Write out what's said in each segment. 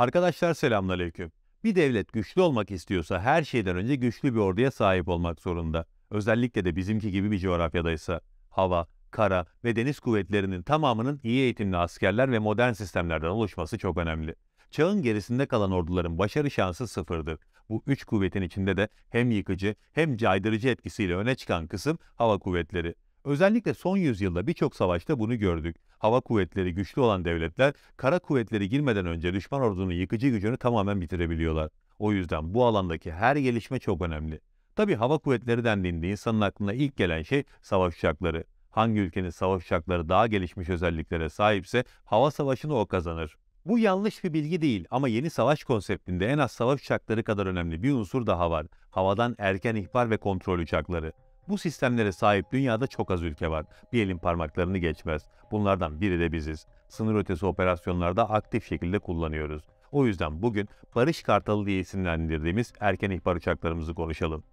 Arkadaşlar selamünaleyküm. Bir devlet güçlü olmak istiyorsa her şeyden önce güçlü bir orduya sahip olmak zorunda. Özellikle de bizimki gibi bir coğrafyadaysa. Hava, kara ve deniz kuvvetlerinin tamamının iyi eğitimli askerler ve modern sistemlerden oluşması çok önemli. Çağın gerisinde kalan orduların başarı şansı sıfırdır. Bu üç kuvvetin içinde de hem yıkıcı hem caydırıcı etkisiyle öne çıkan kısım hava kuvvetleri. Özellikle son yüzyılda birçok savaşta bunu gördük. Hava kuvvetleri güçlü olan devletler kara kuvvetleri girmeden önce düşman ordunun yıkıcı gücünü tamamen bitirebiliyorlar. O yüzden bu alandaki her gelişme çok önemli. Tabi hava kuvvetleri dendiğinde insanın aklına ilk gelen şey savaş uçakları. Hangi ülkenin savaş uçakları daha gelişmiş özelliklere sahipse hava savaşını o kazanır. Bu yanlış bir bilgi değil ama yeni savaş konseptinde en az savaş uçakları kadar önemli bir unsur daha var. Havadan erken ihbar ve kontrol uçakları. Bu sistemlere sahip dünyada çok az ülke var. Bir elin parmaklarını geçmez. Bunlardan biri de biziz. Sınır ötesi operasyonlarda aktif şekilde kullanıyoruz. O yüzden bugün Barış Kartalı diye isimlendirdiğimiz erken ihbar uçaklarımızı konuşalım.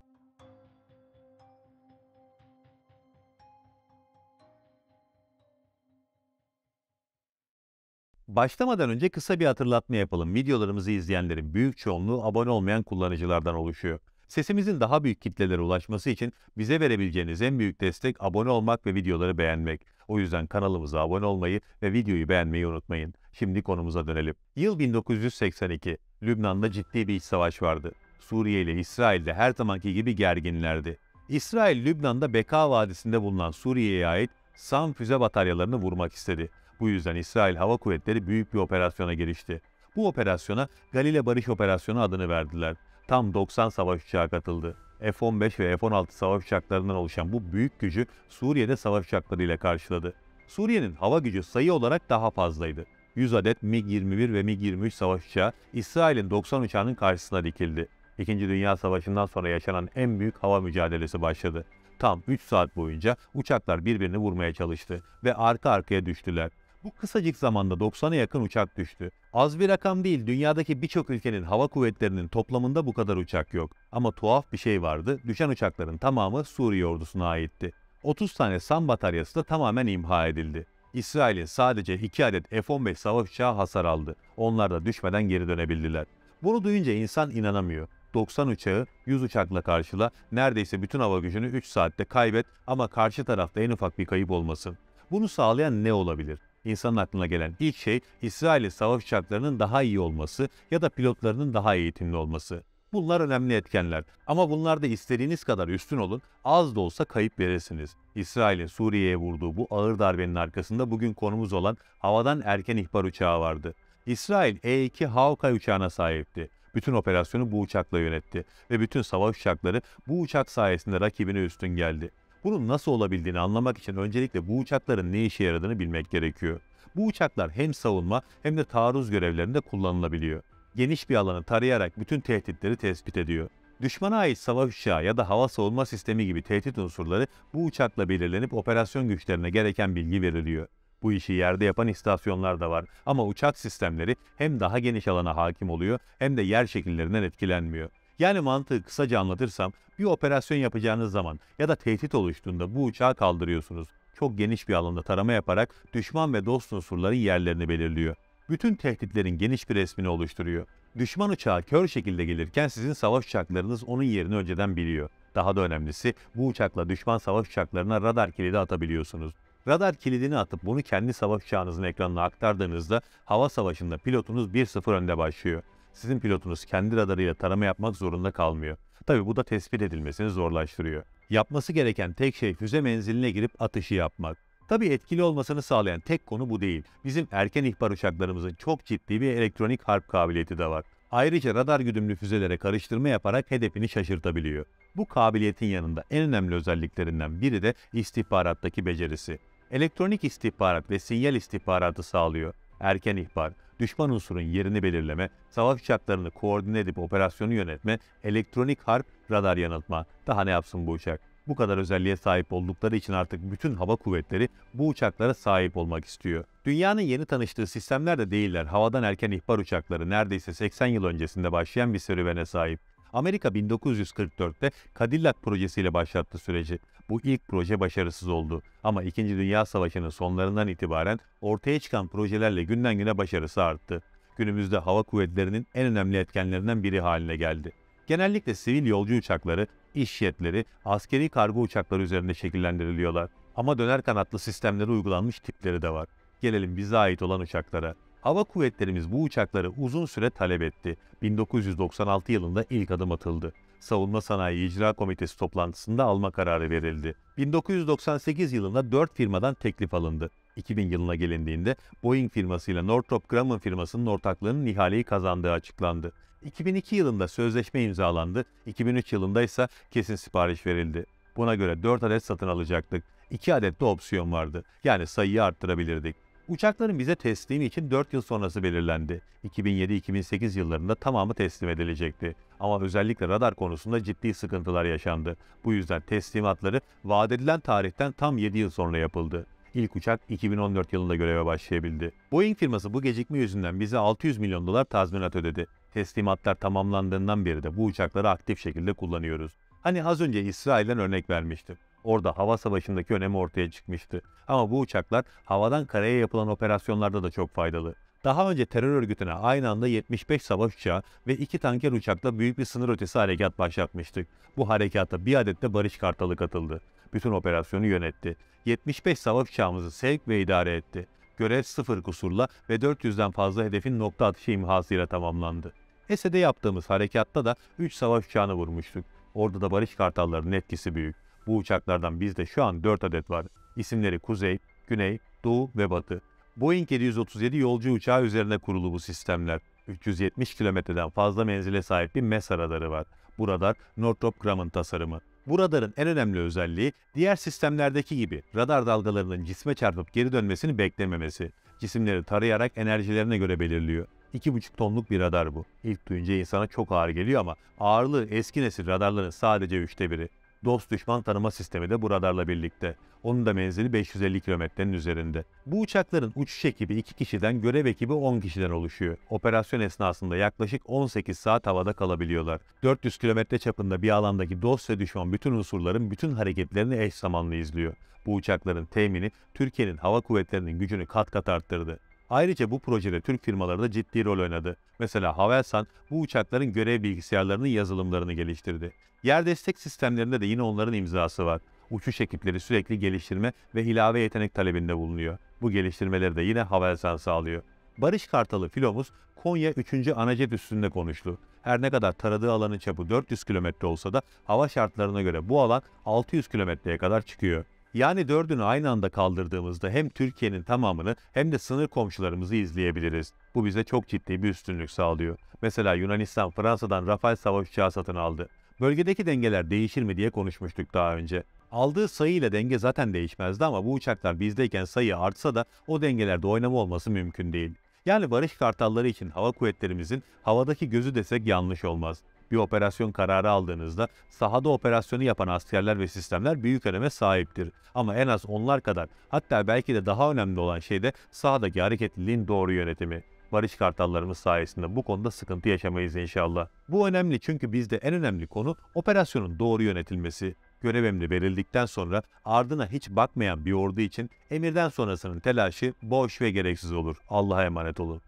Başlamadan önce kısa bir hatırlatma yapalım. Videolarımızı izleyenlerin büyük çoğunluğu abone olmayan kullanıcılardan oluşuyor. Sesimizin daha büyük kitlelere ulaşması için bize verebileceğiniz en büyük destek abone olmak ve videoları beğenmek. O yüzden kanalımıza abone olmayı ve videoyu beğenmeyi unutmayın. Şimdi konumuza dönelim. Yıl 1982. Lübnan'da ciddi bir iç savaş vardı. Suriye ile İsrail de her zamanki gibi gerginlerdi. İsrail, Lübnan'da Beka Vadisi'nde bulunan Suriye'ye ait SAM füze bataryalarını vurmak istedi. Bu yüzden İsrail Hava Kuvvetleri büyük bir operasyona girişti. Bu operasyona Galile Barış Operasyonu adını verdiler tam 90 savaş uçağı katıldı. F-15 ve F-16 savaş uçaklarından oluşan bu büyük gücü Suriye'de savaş uçaklarıyla karşıladı. Suriye'nin hava gücü sayı olarak daha fazlaydı. 100 adet MiG-21 ve MiG-23 savaş uçağı İsrail'in 90 uçağının karşısına dikildi. İkinci Dünya Savaşı'ndan sonra yaşanan en büyük hava mücadelesi başladı. Tam 3 saat boyunca uçaklar birbirini vurmaya çalıştı ve arka arkaya düştüler. Bu kısacık zamanda 90'a yakın uçak düştü. Az bir rakam değil, dünyadaki birçok ülkenin hava kuvvetlerinin toplamında bu kadar uçak yok. Ama tuhaf bir şey vardı, düşen uçakların tamamı Suriye ordusuna aitti. 30 tane SAM bataryası da tamamen imha edildi. İsrail'in sadece 2 adet F-15 savaş uçağı hasar aldı. Onlar da düşmeden geri dönebildiler. Bunu duyunca insan inanamıyor. 90 uçağı 100 uçakla karşıla, neredeyse bütün hava gücünü 3 saatte kaybet ama karşı tarafta en ufak bir kayıp olmasın. Bunu sağlayan ne olabilir? insanın aklına gelen ilk şey İsrail'in savaş uçaklarının daha iyi olması ya da pilotlarının daha eğitimli olması. Bunlar önemli etkenler ama bunlarda istediğiniz kadar üstün olun az da olsa kayıp verirsiniz. İsrail'in Suriye'ye vurduğu bu ağır darbenin arkasında bugün konumuz olan havadan erken ihbar uçağı vardı. İsrail E-2 Hawkeye uçağına sahipti. Bütün operasyonu bu uçakla yönetti ve bütün savaş uçakları bu uçak sayesinde rakibine üstün geldi. Bunun nasıl olabildiğini anlamak için öncelikle bu uçakların ne işe yaradığını bilmek gerekiyor. Bu uçaklar hem savunma hem de taarruz görevlerinde kullanılabiliyor. Geniş bir alanı tarayarak bütün tehditleri tespit ediyor. Düşmana ait savaş uçağı ya da hava savunma sistemi gibi tehdit unsurları bu uçakla belirlenip operasyon güçlerine gereken bilgi veriliyor. Bu işi yerde yapan istasyonlar da var ama uçak sistemleri hem daha geniş alana hakim oluyor hem de yer şekillerinden etkilenmiyor. Yani mantığı kısaca anlatırsam bir operasyon yapacağınız zaman ya da tehdit oluştuğunda bu uçağı kaldırıyorsunuz. Çok geniş bir alanda tarama yaparak düşman ve dost unsurların yerlerini belirliyor. Bütün tehditlerin geniş bir resmini oluşturuyor. Düşman uçağı kör şekilde gelirken sizin savaş uçaklarınız onun yerini önceden biliyor. Daha da önemlisi bu uçakla düşman savaş uçaklarına radar kilidi atabiliyorsunuz. Radar kilidini atıp bunu kendi savaş uçağınızın ekranına aktardığınızda hava savaşında pilotunuz 1-0 önde başlıyor sizin pilotunuz kendi radarıyla tarama yapmak zorunda kalmıyor. Tabi bu da tespit edilmesini zorlaştırıyor. Yapması gereken tek şey füze menziline girip atışı yapmak. Tabi etkili olmasını sağlayan tek konu bu değil. Bizim erken ihbar uçaklarımızın çok ciddi bir elektronik harp kabiliyeti de var. Ayrıca radar güdümlü füzelere karıştırma yaparak hedefini şaşırtabiliyor. Bu kabiliyetin yanında en önemli özelliklerinden biri de istihbarattaki becerisi. Elektronik istihbarat ve sinyal istihbaratı sağlıyor. Erken ihbar, düşman unsurun yerini belirleme, savaş uçaklarını koordine edip operasyonu yönetme, elektronik harp, radar yanıltma. Daha ne yapsın bu uçak? Bu kadar özelliğe sahip oldukları için artık bütün hava kuvvetleri bu uçaklara sahip olmak istiyor. Dünyanın yeni tanıştığı sistemler de değiller. Havadan erken ihbar uçakları neredeyse 80 yıl öncesinde başlayan bir serüvene sahip. Amerika 1944'te Cadillac projesiyle başlattı süreci. Bu ilk proje başarısız oldu ama 2. Dünya Savaşı'nın sonlarından itibaren ortaya çıkan projelerle günden güne başarısı arttı. Günümüzde hava kuvvetlerinin en önemli etkenlerinden biri haline geldi. Genellikle sivil yolcu uçakları, iş jetleri, askeri kargo uçakları üzerinde şekillendiriliyorlar. Ama döner kanatlı sistemlere uygulanmış tipleri de var. Gelelim bize ait olan uçaklara. Hava kuvvetlerimiz bu uçakları uzun süre talep etti. 1996 yılında ilk adım atıldı. Savunma Sanayi İcra Komitesi toplantısında alma kararı verildi. 1998 yılında 4 firmadan teklif alındı. 2000 yılına gelindiğinde Boeing firmasıyla Northrop Grumman firmasının ortaklığının ihaleyi kazandığı açıklandı. 2002 yılında sözleşme imzalandı, 2003 yılında ise kesin sipariş verildi. Buna göre 4 adet satın alacaktık. 2 adet de opsiyon vardı. Yani sayıyı arttırabilirdik. Uçakların bize teslimi için 4 yıl sonrası belirlendi. 2007-2008 yıllarında tamamı teslim edilecekti. Ama özellikle radar konusunda ciddi sıkıntılar yaşandı. Bu yüzden teslimatları vaat edilen tarihten tam 7 yıl sonra yapıldı. İlk uçak 2014 yılında göreve başlayabildi. Boeing firması bu gecikme yüzünden bize 600 milyon dolar tazminat ödedi. Teslimatlar tamamlandığından beri de bu uçakları aktif şekilde kullanıyoruz. Hani az önce İsrail'den örnek vermiştim orada hava savaşındaki önemi ortaya çıkmıştı. Ama bu uçaklar havadan karaya yapılan operasyonlarda da çok faydalı. Daha önce terör örgütüne aynı anda 75 savaş uçağı ve 2 tanker uçakla büyük bir sınır ötesi harekat başlatmıştık. Bu harekatta bir adet de Barış Kartalı katıldı. Bütün operasyonu yönetti. 75 savaş uçağımızı sevk ve idare etti. Görev sıfır kusurla ve 400'den fazla hedefin nokta atışı imhasıyla tamamlandı. Esed'e yaptığımız harekatta da 3 savaş uçağını vurmuştuk. Orada da Barış Kartalları'nın etkisi büyük. Bu uçaklardan bizde şu an 4 adet var. İsimleri Kuzey, Güney, Doğu ve Batı. Boeing 737 yolcu uçağı üzerine kurulu bu sistemler. 370 kilometreden fazla menzile sahip bir MESA radarı var. Bu radar Northrop Grumman tasarımı. Bu radarın en önemli özelliği diğer sistemlerdeki gibi radar dalgalarının cisme çarpıp geri dönmesini beklememesi. Cisimleri tarayarak enerjilerine göre belirliyor. 2,5 tonluk bir radar bu. İlk duyunca insana çok ağır geliyor ama ağırlığı eski nesil radarların sadece üçte biri. Dost düşman tanıma sistemi de bu radarla birlikte. Onun da menzili 550 kilometrenin üzerinde. Bu uçakların uçuş ekibi 2 kişiden, görev ekibi 10 kişiden oluşuyor. Operasyon esnasında yaklaşık 18 saat havada kalabiliyorlar. 400 kilometre çapında bir alandaki dost ve düşman bütün unsurların bütün hareketlerini eş zamanlı izliyor. Bu uçakların temini Türkiye'nin hava kuvvetlerinin gücünü kat kat arttırdı. Ayrıca bu projede Türk firmaları da ciddi rol oynadı. Mesela Havelsan bu uçakların görev bilgisayarlarının yazılımlarını geliştirdi. Yer destek sistemlerinde de yine onların imzası var. Uçuş ekipleri sürekli geliştirme ve ilave yetenek talebinde bulunuyor. Bu geliştirmeleri de yine Havelsan sağlıyor. Barış Kartalı filomuz Konya 3. Anacet üstünde konuştu. Her ne kadar taradığı alanın çapı 400 kilometre olsa da hava şartlarına göre bu alan 600 kilometreye kadar çıkıyor. Yani dördünü aynı anda kaldırdığımızda hem Türkiye'nin tamamını hem de sınır komşularımızı izleyebiliriz. Bu bize çok ciddi bir üstünlük sağlıyor. Mesela Yunanistan Fransa'dan Rafael savaş uçağı satın aldı. Bölgedeki dengeler değişir mi diye konuşmuştuk daha önce. Aldığı sayıyla denge zaten değişmezdi ama bu uçaklar bizdeyken sayı artsa da o dengelerde oynama olması mümkün değil. Yani barış kartalları için hava kuvvetlerimizin havadaki gözü desek yanlış olmaz. Bir operasyon kararı aldığınızda sahada operasyonu yapan askerler ve sistemler büyük öneme sahiptir. Ama en az onlar kadar hatta belki de daha önemli olan şey de sahadaki hareketliliğin doğru yönetimi barış kartallarımız sayesinde bu konuda sıkıntı yaşamayız inşallah. Bu önemli çünkü bizde en önemli konu operasyonun doğru yönetilmesi. Görev emri verildikten sonra ardına hiç bakmayan bir ordu için emirden sonrasının telaşı boş ve gereksiz olur. Allah'a emanet olun.